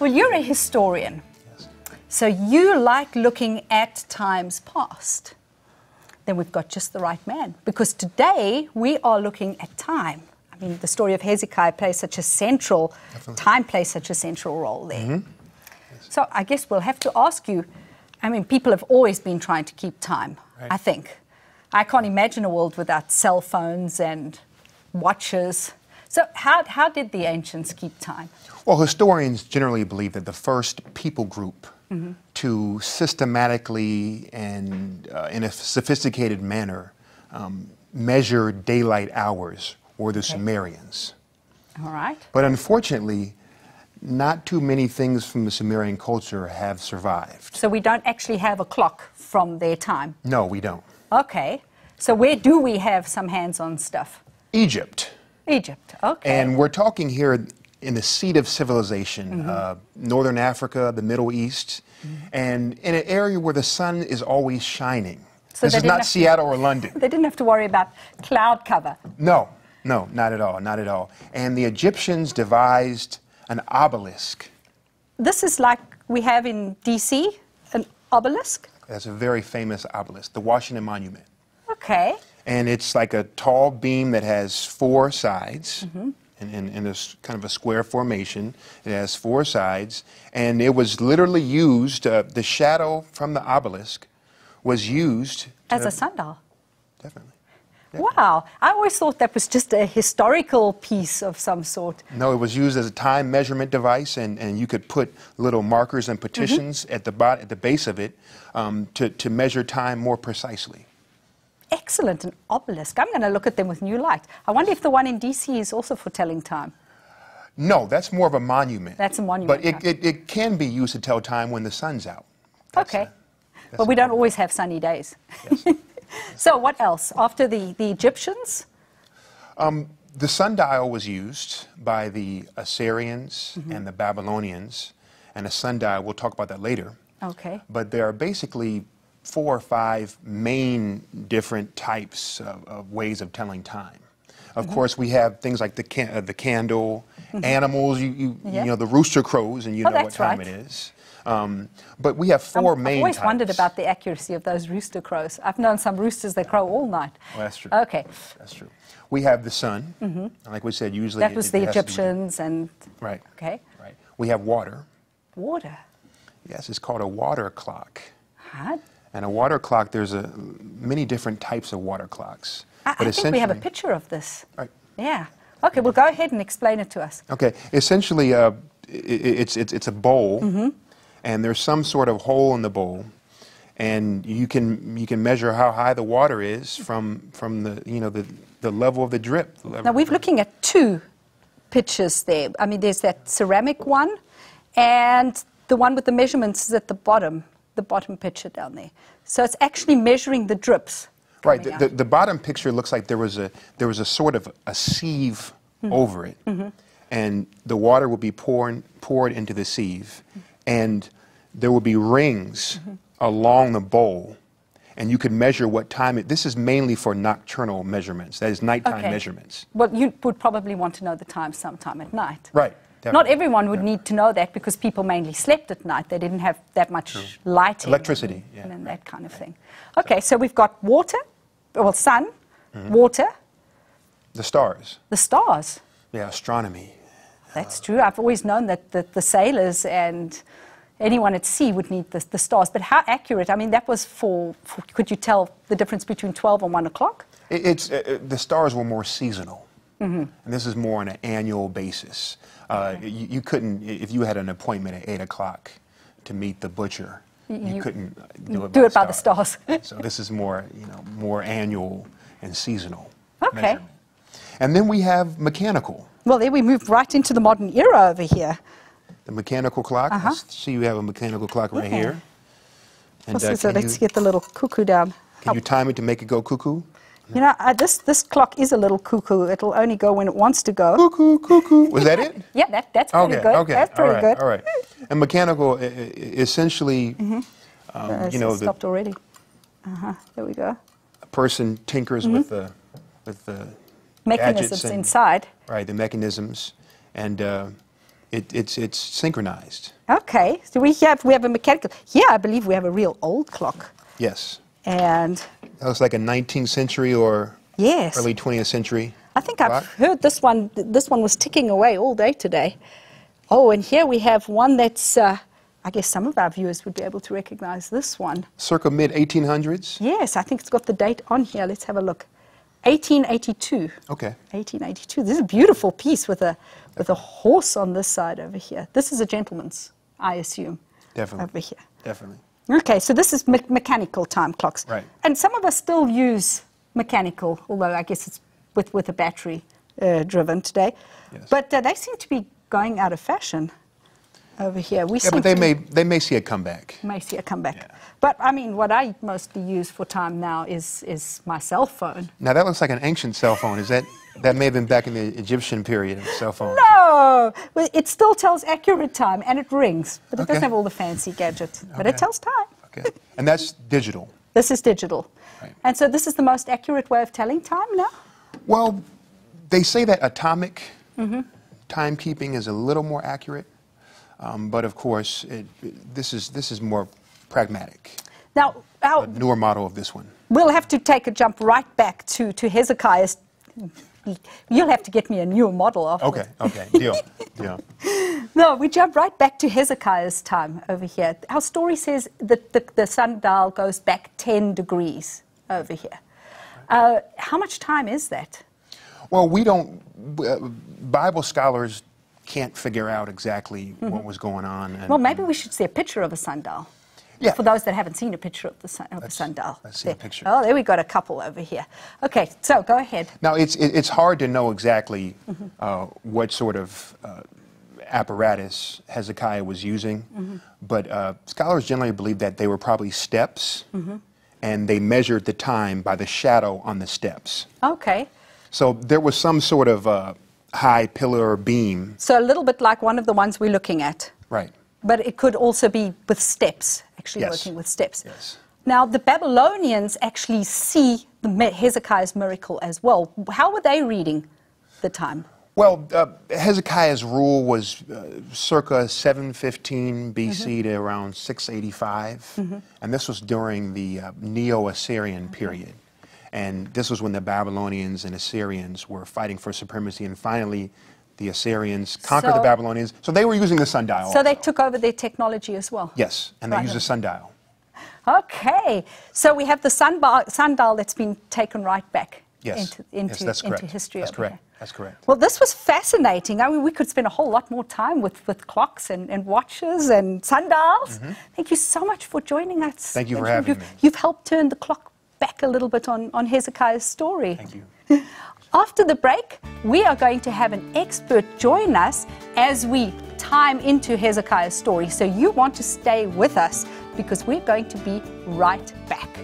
Well, you're a historian. So you like looking at times past. Then we've got just the right man. Because today we are looking at time. I mean, the story of Hezekiah plays such a central, Definitely. time plays such a central role there. Mm -hmm. yes. So I guess we'll have to ask you I mean, people have always been trying to keep time, right. I think. I can't imagine a world without cell phones and watches. So how, how did the ancients keep time? Well, historians generally believe that the first people group mm -hmm. to systematically and uh, in a sophisticated manner um, measure daylight hours were the okay. Sumerians. All right. But unfortunately, not too many things from the Sumerian culture have survived. So we don't actually have a clock from their time? No, we don't. Okay. So where do we have some hands-on stuff? Egypt. Egypt, okay. And we're talking here in the seat of civilization, mm -hmm. uh, Northern Africa, the Middle East, mm -hmm. and in an area where the sun is always shining. So this is not Seattle to, or London. They didn't have to worry about cloud cover. No, no, not at all, not at all. And the Egyptians devised an obelisk. This is like we have in D.C., an obelisk? That's a very famous obelisk, the Washington Monument. Okay. And it's like a tall beam that has four sides. Mm -hmm. In, in, in, this kind of a square formation. It has four sides, and it was literally used. Uh, the shadow from the obelisk was used as a sundial. Definitely. Wow, I always thought that was just a historical piece of some sort. No, it was used as a time measurement device, and, and you could put little markers and mm-hmm. petitions mm -hmm. at the bot, at the base of it um, to, to measure time more precisely excellent, an obelisk. I'm going to look at them with new light. I wonder if the one in D.C. is also for telling time. No, that's more of a monument. That's a monument. But it, it, it, can be used to tell time when the sun's out. That's okay. A, but we don't always have sunny days. Yes. so what else? After the, the Egyptians? Um, the sundial was used by the Assyrians mm -hmm. and the Babylonians. And a sundial, we'll talk about that later. Okay. But there are basically four or five main different types of, of ways of telling time. Of mm -hmm. course, we have things like the can, uh, the candle, mm -hmm. animals. You you, yep. you, know the rooster crows, and you oh, know what time right. it is. Um, but we have 4 I'm, main. I've always types. wondered about the accuracy of those rooster crows. I've known some roosters that crow all night. Well, that's true. Okay, that's true. We have the sun. Mm -hmm. Like we said, usually that it, was it the Egyptians and right. Okay. Right. We have water. Water. Yes, it's called a water clock. Huh? And a water clock, there's a, many different types of water clocks. I, but I think we have a picture of this. Right. Yeah. Okay, well, go ahead and explain it to us. Okay. Essentially, uh, it's, it's, it's a bowl, mm -hmm. and there's some sort of hole in the bowl. And you can, you can measure how high the water is from, from the, you know, the, the level of the drip. Now, we're looking at two pictures there. I mean, there's that ceramic one, and the one with the measurements is at the bottom the bottom picture down there. So it's actually measuring the drips. Right. The, the, the, bottom picture looks like there was a there was a sort of a sieve mm -hmm. over it, mm -hmm. and the water would be pouring poured into the sieve, mm -hmm. and there would be rings mm-hmm. along the bowl, and you could measure what time it. This is mainly for nocturnal measurements. That is nighttime okay. measurements. Well, you would probably want to know the time sometime at night. Right. Not everyone would yeah. need to know that because people mainly slept at night. They didn't have that much True. lighting. Electricity. And, yeah, and right. that kind of thing. Okay, so, so we've got water, well, sun, mm -hmm. water. The stars. The stars. Yeah, astronomy. That's true. I've always known that, the sailors and anyone at sea would need the, the stars. But how accurate? I mean, that was for, for could you tell the difference between 12 and 1 o'clock? It, it's, uh, uh, the stars were more seasonal. Mm -hmm. And this is more on an annual basis. Uh, okay. you, you, couldn't, if you had an appointment at 8 o'clock to meet the butcher, you, you couldn't do it, do by, it by the stars. so this is more, you know, more annual and seasonal. Okay. And then we have mechanical. Well, there we move right into the modern era over here. The mechanical clock. Uh -huh. See, you have a mechanical clock right yeah. here. And, well, so, uh, so let's you, get the little cuckoo down. Can oh. you time it to make it go cuckoo? You know, I, this, this clock is a little cuckoo. It'll only go when it wants to go. Cuckoo, cuckoo. Was that it? yeah, that, that's pretty okay, good. Okay, that's pretty all right, good. All right. And mechanical, essentially, mm-hmm. um, uh, you know, the, stopped already. Uh huh. There we go. A person tinkers mm -hmm. with the with the mechanisms and, inside. Right, the mechanisms, and uh, it, it's it's synchronized. Okay. So we have we have a mechanical. Yeah, I believe we have a real old clock. Yes. And that looks like a 19th century or yes. early 20th century. I think rock. I've heard this one. This one was ticking away all day today. Oh, and here we have one that's, uh, I guess some of our viewers would be able to recognize this one. Circa mid 1800s? Yes, I think it's got the date on here. Let's have a look. 1882. Okay. 1882. This is a beautiful piece with a, with a horse on this side over here. This is a gentleman's, I assume. Definitely. Over here. Definitely. Okay, so this is me mechanical time clocks. Right. And some of us still use mechanical, although I guess it's with, with a battery uh, driven today. Yes. But uh, they seem to be going out of fashion over here. We yeah, but they may they may see a comeback. May see a comeback. Yeah. But I mean, what I mostly use for time now is is my cell phone. Now that looks like an ancient cell phone. Is that that may have been back in the Egyptian period of cell phones? No, well, it still tells accurate time and it rings, but it okay. doesn't have all the fancy gadgets. But okay. it tells time. okay, and that's digital. This is digital, right. and so this is the most accurate way of telling time now. Well, they say that atomic mm -hmm. timekeeping is a little more accurate. Um, but of course, it, this, is, this is more pragmatic. Now, our, newer model of this one. We'll have to take a jump right back to, to Hezekiah's. You'll have to get me a newer model afterwards. Okay, okay, deal, deal. No, we jump right back to Hezekiah's time over here. Our story says that the, the sun dial goes back 10 degrees over here. Uh, how much time is that? Well, we don't, uh, Bible scholars can't figure out exactly mm -hmm. what mm-hmm. was going on. And, well, maybe we should see a picture of a sundial. Yeah. For those that haven't seen a picture of the, sun, of the sundial. Let's see there. a picture. Oh, there we got a couple over here. Okay, so go ahead. Now, it's, it, it's hard to know exactly mm -hmm. uh, what sort of uh, apparatus Hezekiah was using, mm -hmm. but uh, scholars generally believe that they were probably steps, mm-hmm. and they measured the time by the shadow on the steps. Okay. So there was some sort of uh, high pillar or beam. So a little bit like one of the ones we're looking at. Right. But it could also be with steps, actually yes. working with steps. Yes. Now, the Babylonians actually see Hezekiah's miracle as well. How were they reading the time? Well, uh, Hezekiah's rule was uh, circa 715 BC mm -hmm. to around 685, mm -hmm. and this was during the uh, Neo Assyrian mm -hmm. period. And this was when the Babylonians and Assyrians were fighting for supremacy. And finally, the Assyrians conquered so, the Babylonians. So they were using the sundial. So also. they took over their technology as well. Yes, and they right. used a sundial. Okay, so we have the sundial that's been taken right back yes. into, into, yes, that's correct. into history. That's correct. Here. That's correct. Well, this was fascinating. I mean, we could spend a whole lot more time with, with clocks and, and watches and sundials. Mm -hmm. Thank you so much for joining us. Thank you for having you, me. You've helped turn the clock back a little bit on, on Hezekiah's story. Thank you. After the break, we are going to have an expert join us as we time into Hezekiah's story. So you want to stay with us because we're going to be right back.